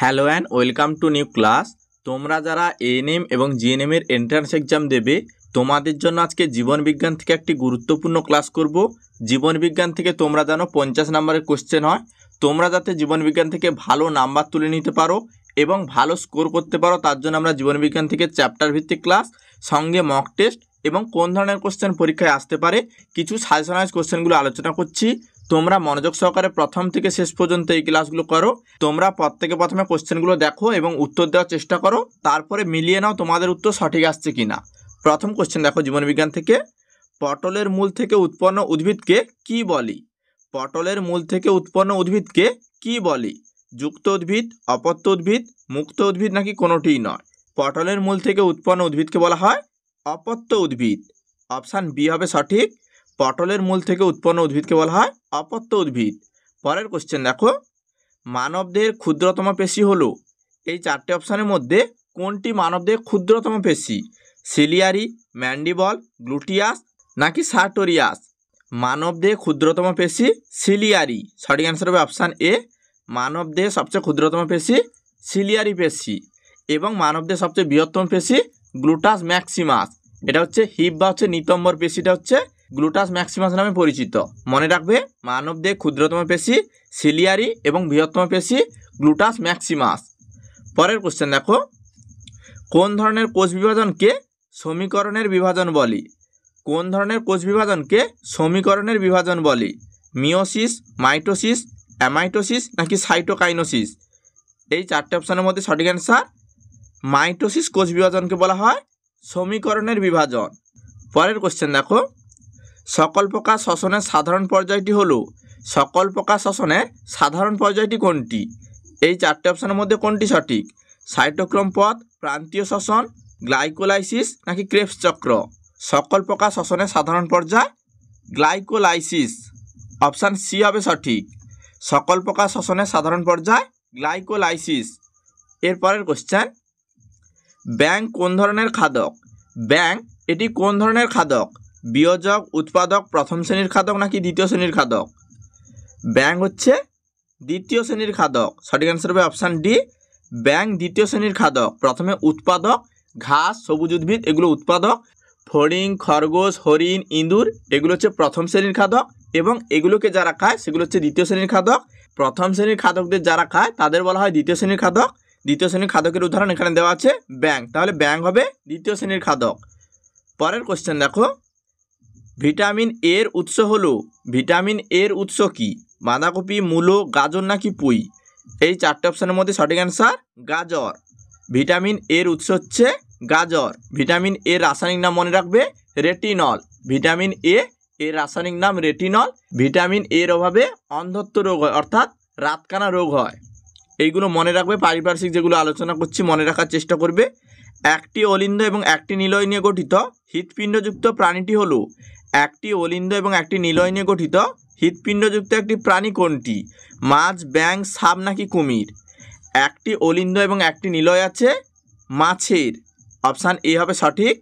hello and welcome to new class তোমরা যারা ANM এবং জিএনএমের এন্ট্রান্স এক্সাম দেবে তোমাদের জন্য আজকে জীবন বিজ্ঞান থেকে একটি গুরুত্বপূর্ণ ক্লাস করব জীবন বিজ্ঞান থেকে তোমরা জানো পঞ্চাশ নম্বরের কোশ্চেন হয় তোমরা যাতে জীবন বিজ্ঞান থেকে ভালো নাম্বার তুলে নিতে পারো এবং ভালো স্কোর করতে পারো তার জন্য আমরা জীবন বিজ্ঞান থেকে চ্যাপ্টার ভিত্তিক ক্লাস সঙ্গে মক টেস্ট এবং কোন ধরনের কোশ্চেন পরীক্ষায় আসতে পারে কিছু সাজেশনাইজ কোশ্চেনগুলো আলোচনা করছি তোমরা মনোযোগ সহকারে প্রথম থেকে শেষ পর্যন্ত এই ক্লাসগুলো করো তোমরা প্রত্যেকে প্রথমে কোশ্চেনগুলো দেখো এবং উত্তর দেওয়ার চেষ্টা করো তারপরে মিলিয়ে নাও তোমাদের উত্তর সঠিক আসছে কি না প্রথম কোশ্চেন দেখো জীবনবিজ্ঞান থেকে পটলের মূল থেকে উৎপন্ন উদ্ভিদকে কি বলি পটলের মূল থেকে উৎপন্ন উদ্ভিদকে কি বলি যুক্ত উদ্ভিদ অপত্য উদ্ভিদ মুক্ত উদ্ভিদ নাকি কোনোটিই নয় পটলের মূল থেকে উৎপন্ন উদ্ভিদকে বলা হয় অপত্য উদ্ভিদ অপশান বি হবে সঠিক পটলের মূল থেকে উৎপন্ন উদ্ভিদকে বলা হয় অপত্য উদ্ভিদ পরের কোশ্চেন দেখো মানবদের ক্ষুদ্রতম পেশি হলো এই চারটে অপশানের মধ্যে কোনটি মানবদের ক্ষুদ্রতম পেশি সিলিয়ারি ম্যান্ডিবল গ্লুটিয়াস নাকি সার্টোরিয়াস মানবদের ক্ষুদ্রতম পেশি সিলিয়ারি সঠিক অ্যান্সার হবে অপশান এ মানবদের সবচেয়ে ক্ষুদ্রতম পেশি সিলিয়ারি পেশি এবং মানবদের সবচেয়ে বৃহত্তম পেশি গ্লুটাস ম্যাক্সিমাস এটা হচ্ছে হিপ বা হচ্ছে নিতম্বর পেশিটা হচ্ছে গ্লুটাস ম্যাক্সিমাস নামে পরিচিত মনে রাখবে মানবদেহ ক্ষুদ্রতম পেশি সিলিয়ারি এবং বৃহত্তম পেশি গ্লুটাস ম্যাক্সিমাস পরের কোশ্চেন দেখো কোন ধরনের কোষ বিভাজনকে সমীকরণের বিভাজন বলি কোন ধরনের কোষ বিভাজনকে সমীকরণের বিভাজন বলি মিওসিস মাইটোসিস অ্যামাইটোসিস নাকি সাইটোকাইনোসিস এই চারটে অপশানের মধ্যে সঠিক অ্যান্সার মাইটোসিস কোষ বিভাজনকে বলা হয় সমীকরণের বিভাজন পরের কোশ্চেন দেখো সকল প্রকার শ্বসনের সাধারণ পর্যায়টি হল সকল প্রকার শ্বসনের সাধারণ পর্যায়টি কোনটি এই চারটি অপশানের মধ্যে কোনটি সঠিক সাইটোক্রম পথ প্রান্তীয় শ্বসন গ্লাইকোলাইসিস নাকি ক্রেপস চক্র সকল প্রকার শ্বসনের সাধারণ পর্যায় গ্লাইকোলাইসিস অপশান সি হবে সঠিক সকল প্রকার শ্বসনের সাধারণ পর্যায় গ্লাইকোলাইসিস এরপরের কোশ্চেন ব্যাং কোন ধরনের খাদক ব্যাং এটি কোন ধরনের খাদক বিয়োজক উৎপাদক প্রথম শ্রেণীর খাদক নাকি দ্বিতীয় শ্রেণীর খাদক ব্যাং হচ্ছে দ্বিতীয় শ্রেণীর খাদক সঠিক অ্যান্সার হবে অপশান ডি ব্যাং দ্বিতীয় শ্রেণীর খাদক প্রথমে উৎপাদক ঘাস সবুজ উদ্ভিদ এগুলো উৎপাদক ফড়িং খরগোশ হরিণ ইঁদুর এগুলো হচ্ছে প্রথম শ্রেণীর খাদক এবং এগুলোকে যারা খায় সেগুলো হচ্ছে দ্বিতীয় শ্রেণীর খাদক প্রথম শ্রেণীর খাদকদের যারা খায় তাদের বলা হয় দ্বিতীয় শ্রেণীর খাদক দ্বিতীয় শ্রেণীর খাদকের উদাহরণ এখানে দেওয়া আছে ব্যাং তাহলে ব্যাং হবে দ্বিতীয় শ্রেণীর খাদক পরের কোশ্চেন দেখো ভিটামিন এর উৎস হলো ভিটামিন এর উৎস কি বাঁধাকপি মূলো গাজর নাকি পুঁই এই চারটে অপশানের মধ্যে সঠিক অ্যান্সার গাজর ভিটামিন এর উৎস হচ্ছে গাজর ভিটামিন এর রাসায়নিক নাম মনে রাখবে রেটিনল ভিটামিন এ এর রাসায়নিক নাম রেটিনল ভিটামিন এর অভাবে অন্ধত্ব রোগ হয় অর্থাৎ রাতকানা রোগ হয় এইগুলো মনে রাখবে পারিপার্শ্বিক যেগুলো আলোচনা করছি মনে রাখার চেষ্টা করবে একটি অলিন্দ এবং একটি নিলয় নিয়ে গঠিত হৃৎপিণ্ডযুক্ত প্রাণীটি হলো একটি অলিন্দ এবং একটি নিলয় নিয়ে গঠিত হৃৎপিণ্ডযুক্ত একটি প্রাণী কোনটি মাছ ব্যাং সাপ নাকি কুমির একটি অলিন্দ এবং একটি নিলয় আছে মাছের অপশান এ হবে সঠিক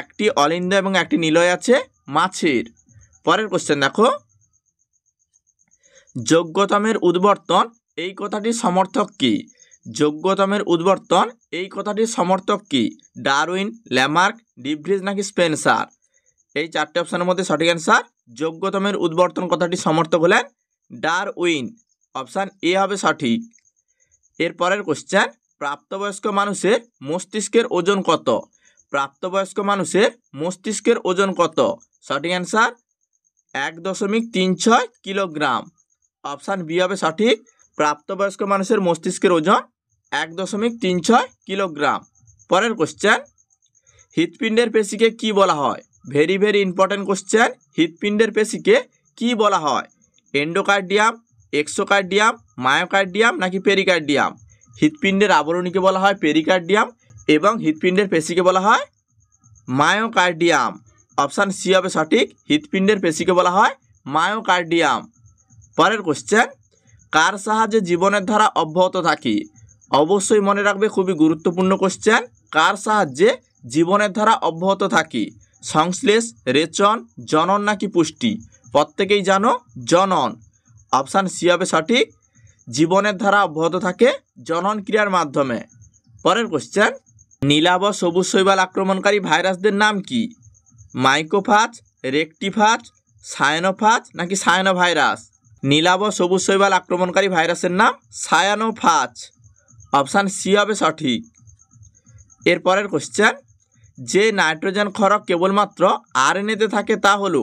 একটি অলিন্দ এবং একটি নিলয় আছে মাছের পরের কোশ্চেন দেখো যোগ্যতমের উদ্বর্তন এই কথাটি সমর্থক কী যোগ্যতমের উদ্বর্তন এই কথাটির সমর্থক কী ডারউইন ল্যামার্ক ডিভ্রিজ নাকি স্পেন্সার এই চারটে অপশানের মধ্যে সঠিক অ্যান্সার যোগ্যতমের উদ্বর্তন কথাটি সমর্থক হলেন ডার উইন অপশান এ হবে সঠিক এরপরের কোশ্চেন প্রাপ্তবয়স্ক মানুষের মস্তিষ্কের ওজন কত প্রাপ্তবয়স্ক মানুষের মস্তিষ্কের ওজন কত সঠিক অ্যান্সার এক দশমিক তিন ছয় কিলোগ্রাম অপশান বি হবে সঠিক প্রাপ্তবয়স্ক মানুষের মস্তিষ্কের ওজন এক দশমিক তিন ছয় কিলোগ্রাম পরের কোশ্চেন হৃৎপিণ্ডের পেশিকে কি বলা হয় ভেরি ভেরি ইম্পর্ট্যান্ট কোশ্চেন হৃৎপিণ্ডের পেশিকে কি বলা হয় এন্ডোকার্ডিয়াম এক্সোকার্ডিয়াম মায়োকার্ডিয়াম নাকি পেরিকার্ডিয়াম হৃৎপিণ্ডের আবরণীকে বলা হয় পেরিকার্ডিয়াম এবং হৃৎপিণ্ডের পেশিকে বলা হয় মায়োকার্ডিয়াম অপশান সি হবে সঠিক হৃৎপিণ্ডের পেশিকে বলা হয় মায়োকার্ডিয়াম পরের কোশ্চেন কার সাহায্যে জীবনের ধারা অব্যাহত থাকি অবশ্যই মনে রাখবে খুবই গুরুত্বপূর্ণ কোশ্চেন কার সাহায্যে জীবনের ধারা অব্যাহত থাকি সংশ্লেষ রেচন জনন নাকি পুষ্টি প্রত্যেকেই জানো জনন অপশান সি হবে সঠিক জীবনের ধারা অব্যাহত থাকে জনন ক্রিয়ার মাধ্যমে পরের কোশ্চেন নীলাব সবুজ শৈবাল আক্রমণকারী ভাইরাসদের নাম কি মাইকোফাজ রেকটিফাজ সায়ানোফাজ নাকি সায়ানো ভাইরাস নীলাব সবুজ শৈবাল আক্রমণকারী ভাইরাসের নাম সায়ানোফাজ অপশান সি হবে সঠিক এরপরের কোশ্চেন যে নাইট্রোজেন ক্ষরক কেবলমাত্র আরএনএতে থাকে তা হল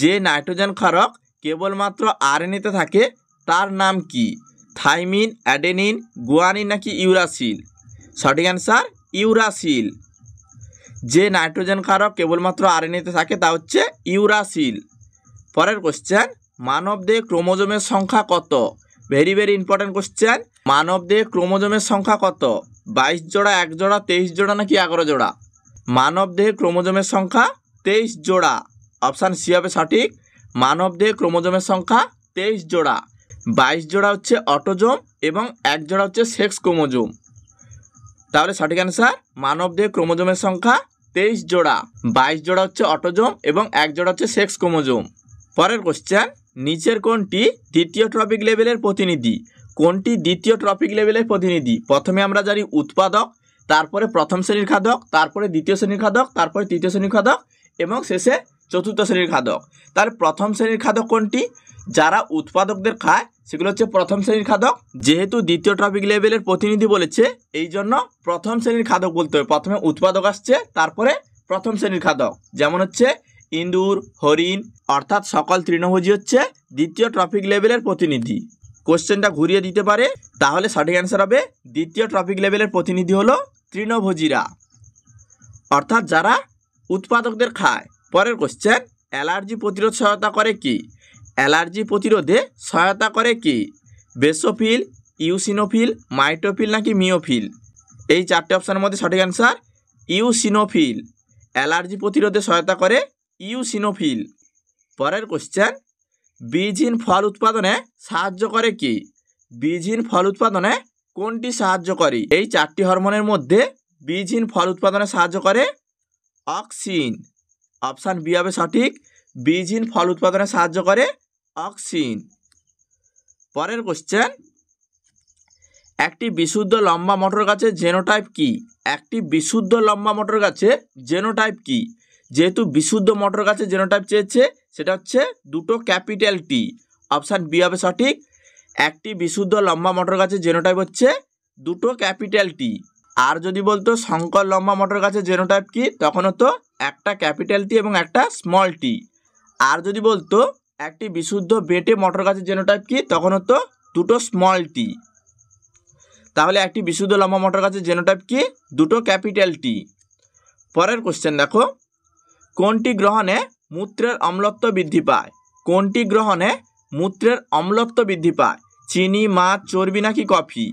যে নাইট্রোজেন ক্ষরক কেবলমাত্র আরএনএতে থাকে তার নাম কি থাইমিন অ্যাডেনিন গুয়ানিন নাকি ইউরাসিল সঠিক অ্যান্সার ইউরাসিল যে নাইট্রোজেন ক্ষারক কেবলমাত্র আর আরএনএতে থাকে তা হচ্ছে ইউরাসিল পরের কোশ্চেন দেহ ক্রোমোজোমের সংখ্যা কত ভেরি ভেরি ইম্পর্ট্যান্ট কোশ্চেন দেহ ক্রোমোজোমের সংখ্যা কত বাইশ জোড়া এক জোড়া তেইশ জোড়া নাকি এগারো জোড়া মানব দেহে ক্রোমোজোমের সংখ্যা তেইশ জোড়া অপশান সি হবে সঠিক মানব মানবদেহে ক্রোমোজোমের সংখ্যা তেইশ জোড়া বাইশ জোড়া হচ্ছে অটোজোম এবং এক জোড়া হচ্ছে সেক্স ক্রোমোজোম তাহলে সঠিক অ্যান্সার মানব মানবদেহে ক্রোমোজোমের সংখ্যা তেইশ জোড়া বাইশ জোড়া হচ্ছে অটোজোম এবং এক জোড়া হচ্ছে সেক্স ক্রোমোজোম পরের কোশ্চেন নিচের কোনটি দ্বিতীয় ট্রপিক লেভেলের প্রতিনিধি কোনটি দ্বিতীয় ট্রপিক লেভেলের প্রতিনিধি প্রথমে আমরা জানি উৎপাদক তারপরে প্রথম শ্রেণীর খাদক তারপরে দ্বিতীয় শ্রেণীর খাদক তারপরে তৃতীয় শ্রেণীর খাদক এবং শেষে চতুর্থ শ্রেণীর খাদক তার প্রথম শ্রেণীর খাদক কোনটি যারা উৎপাদকদের খায় সেগুলো হচ্ছে প্রথম শ্রেণীর খাদক যেহেতু দ্বিতীয় ট্রফিক লেভেলের প্রতিনিধি বলেছে এই জন্য প্রথম শ্রেণীর খাদক বলতে হবে প্রথমে উৎপাদক আসছে তারপরে প্রথম শ্রেণীর খাদক যেমন হচ্ছে ইন্দুর হরিণ অর্থাৎ সকল তৃণভোজী হচ্ছে দ্বিতীয় ট্রফিক লেভেলের প্রতিনিধি কোশ্চেনটা ঘুরিয়ে দিতে পারে তাহলে সঠিক অ্যান্সার হবে দ্বিতীয় ট্রফিক লেভেলের প্রতিনিধি হলো তৃণভোজীরা অর্থাৎ যারা উৎপাদকদের খায় পরের কোশ্চেন অ্যালার্জি প্রতিরোধ সহায়তা করে কি অ্যালার্জি প্রতিরোধে সহায়তা করে কি বেসোফিল ইউসিনোফিল মাইটোফিল নাকি মিওফিল এই চারটে অপশানের মধ্যে সঠিক অ্যান্সার ইউসিনোফিল অ্যালার্জি প্রতিরোধে সহায়তা করে ইউসিনোফিল পরের কোশ্চেন বীজহীন ফল উৎপাদনে সাহায্য করে কি বীজহীন ফল উৎপাদনে কোনটি সাহায্য করে এই চারটি হরমোনের মধ্যে বীজহীন ফল উৎপাদনে সাহায্য করে অক্সিন অপশান বি হবে সঠিক বীজহীন ফল উৎপাদনে সাহায্য করে অক্সিন পরের কোশ্চেন একটি বিশুদ্ধ লম্বা মোটর গাছে জেনোটাইপ কি একটি বিশুদ্ধ লম্বা মোটর গাছে জেনোটাইপ কি যেহেতু বিশুদ্ধ মোটর গাছে জেনোটাইপ চেয়েছে সেটা হচ্ছে দুটো ক্যাপিটাল টি অপশান বি হবে সঠিক একটি বিশুদ্ধ লম্বা মটর গাছের জেনোটাইপ হচ্ছে দুটো ক্যাপিটাল টি আর যদি বলতো শঙ্কর লম্বা মটর গাছের জেনোটাইপ কি তখন হতো একটা ক্যাপিটাল টি এবং একটা স্মল টি আর যদি বলতো একটি বিশুদ্ধ বেটে মটর গাছের জেনোটাইপ কি তখন হতো দুটো স্মল টি তাহলে একটি বিশুদ্ধ লম্বা মটর গাছের জেনোটাইপ কি দুটো ক্যাপিটাল টি পরের কোশ্চেন দেখো কোনটি গ্রহণে মূত্রের অম্লত্ব বৃদ্ধি পায় কোনটি গ্রহণে মূত্রের অম্লত্ব বৃদ্ধি পায় চিনি মাছ চর্বি নাকি কফি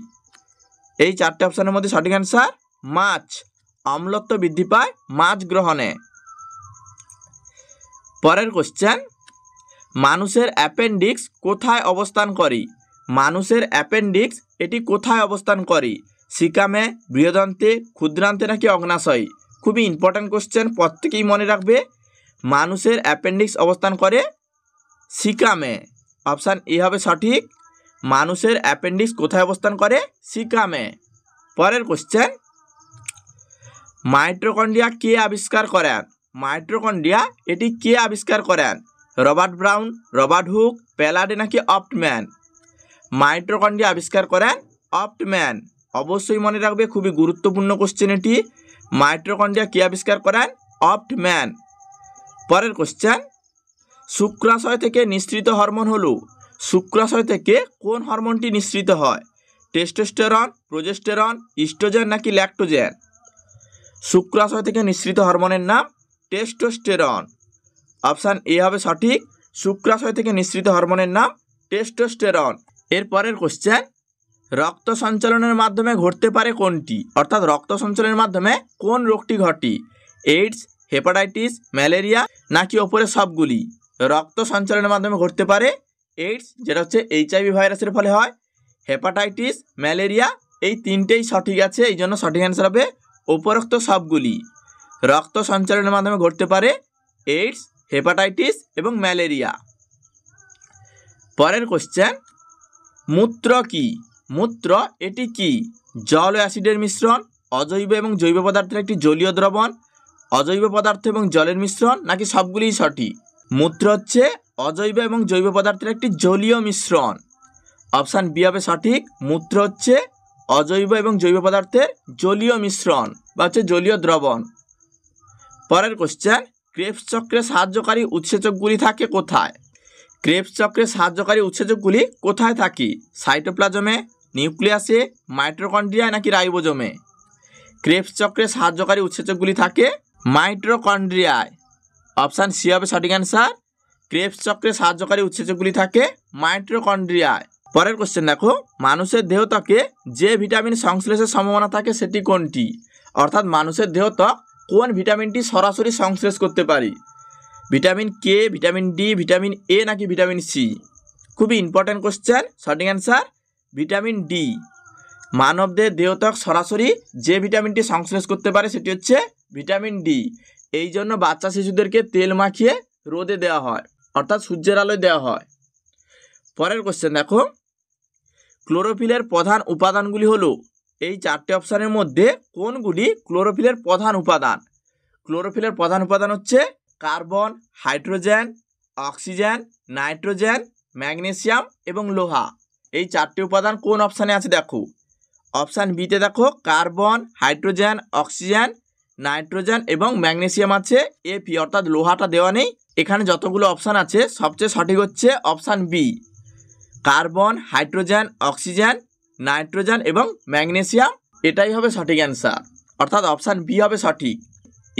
এই চারটে অপশানের মধ্যে সঠিক অ্যান্সার মাছ অম্লত্ব বৃদ্ধি পায় মাছ গ্রহণে পরের কোশ্চেন মানুষের অ্যাপেন্ডিক্স কোথায় অবস্থান করি মানুষের অ্যাপেন্ডিক্স এটি কোথায় অবস্থান করি সিকামে বৃহদন্তে ক্ষুদ্রান্তে নাকি অগ্নাশয় খুবই ইম্পর্ট্যান্ট কোশ্চেন প্রত্যেকেই মনে রাখবে মানুষের অ্যাপেন্ডিক্স অবস্থান করে সিকামে অপশান এ হবে সঠিক মানুষের অ্যাপেন্ডিক্স কোথায় অবস্থান করে সিকামে পরের কোশ্চেন মাইট্রোকন্ডিয়া কে আবিষ্কার করেন মাইট্রোকন্ডিয়া এটি কে আবিষ্কার করেন Robert Brown Robert Hooke Palade নাকি অপ্টম্যান মাইট্রোকন্ডিয়া আবিষ্কার করেন অপ্টম্যান অবশ্যই মনে রাখবে খুবই গুরুত্বপূর্ণ কোশ্চেন এটি মাইট্রোকন্ডিয়া কে আবিষ্কার করেন অপ্টম্যান পরের কোশ্চেন শুক্রাশয় থেকে নিঃসৃত হরমোন হলো শুক্রাশয় থেকে কোন হরমোনটি নিঃসৃত হয় টেস্টোস্টেরন প্রোজেস্টেরন ইস্ট্রোজেন নাকি ল্যাক্টোজেন শুক্রাশয় থেকে নিঃসৃত হরমোনের নাম টেস্টোস্টেরন অপশান এ হবে সঠিক শুক্রাশয় থেকে নিঃসৃত হরমোনের নাম টেস্টোস্টেরন এরপরের কোশ্চেন রক্ত সঞ্চালনের মাধ্যমে ঘটতে পারে কোনটি অর্থাৎ রক্ত সঞ্চালনের মাধ্যমে কোন রোগটি ঘটি এইডস হেপাটাইটিস ম্যালেরিয়া নাকি ওপরে সবগুলি রক্ত সঞ্চালনের মাধ্যমে ঘটতে পারে এইডস যেটা হচ্ছে এইচআইভি ভাইরাসের ফলে হয় হেপাটাইটিস ম্যালেরিয়া এই তিনটেই সঠিক আছে এই জন্য সঠিক অ্যান্সার হবে উপরোক্ত সবগুলি রক্ত সঞ্চালনের মাধ্যমে ঘটতে পারে এইডস হেপাটাইটিস এবং ম্যালেরিয়া পরের কোশ্চেন মূত্র কি মূত্র এটি কি জল অ্যাসিডের মিশ্রণ অজৈব এবং জৈব পদার্থের একটি জলীয় দ্রবণ অজৈব পদার্থ এবং জলের মিশ্রণ নাকি সবগুলিই সঠিক মূত্র হচ্ছে অজৈব এবং জৈব পদার্থের একটি জলীয় মিশ্রণ অপশান বি হবে সঠিক মূত্র হচ্ছে অজৈব এবং জৈব পদার্থের জলীয় মিশ্রণ বা হচ্ছে জলীয় দ্রবণ পরের কোশ্চেন ক্রেবস চক্রে সাহায্যকারী উৎসেচকগুলি থাকে কোথায় ক্রেবস চক্রে সাহায্যকারী উৎসেচকগুলি কোথায় থাকি সাইটোপ্লাজমে নিউক্লিয়াসে মাইট্রোকন্ড্রিয়া নাকি রাইবোজমে ক্রেবস চক্রে সাহায্যকারী উৎসেচকগুলি থাকে মাইট্রোকন্ড্রিয়ায় অপশান সি হবে সঠিক অ্যান্সার ক্রেপস চক্রে সাহায্যকারী উৎসেচকগুলি থাকে মাইট্রোকন্ড্রিয়ায় পরের কোশ্চেন দেখো মানুষের দেহ ত্বকে যে ভিটামিন সংশ্লেষের সম্ভাবনা থাকে সেটি কোনটি অর্থাৎ মানুষের দেহ ত্বক কোন ভিটামিনটি সরাসরি সংশ্লেষ করতে পারি vitamin K vitamin D vitamin A নাকি ভিটামিন সি খুবই ইম্পর্ট্যান্ট কোশ্চেন সঠিক অ্যান্সার ভিটামিন ডি মানবদের দেহত্বক সরাসরি যে ভিটামিনটি সংশ্লেষ করতে পারে সেটি হচ্ছে ভিটামিন ডি এই জন্য বাচ্চা শিশুদেরকে তেল মাখিয়ে রোদে দেওয়া হয় অর্থাৎ সূর্যের আলোয় দেওয়া হয় পরের কোশ্চেন দেখো ক্লোরোফিলের প্রধান উপাদানগুলি হলো এই চারটে অপশানের মধ্যে কোনগুলি ক্লোরোফিলের প্রধান উপাদান ক্লোরোফিলের প্রধান উপাদান হচ্ছে carbon hydrogen oxygen nitrogen magnesium এবং লোহা এই চারটে উপাদান কোন অপশানে আছে দেখো অপশান বিতে দেখো কার্বন হাইড্রোজেন অক্সিজেন নাইট্রোজেন এবং ম্যাগনেসিয়াম আছে এ পি অর্থাৎ লোহাটা দেওয়া নেই এখানে যতগুলো অপশান আছে সবচেয়ে সঠিক হচ্ছে option B carbon hydrogen oxygen nitrogen এবং ম্যাগনেসিয়াম এটাই হবে সঠিক অ্যান্সার অর্থাৎ অপশান বি হবে সঠিক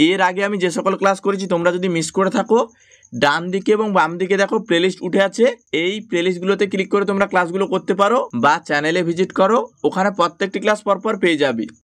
এর আগে আমি যে সকল ক্লাস করেছি তোমরা যদি মিস করে থাকো ডান দিকে এবং বাম দিকে দেখো প্লেলিস্ট উঠে আছে এই প্লেলিস্টগুলোতে ক্লিক করে তোমরা ক্লাসগুলো করতে পারো বা চ্যানেলে ভিজিট করো ওখানে প্রত্যেকটি ক্লাস পরপর পেয়ে যাবে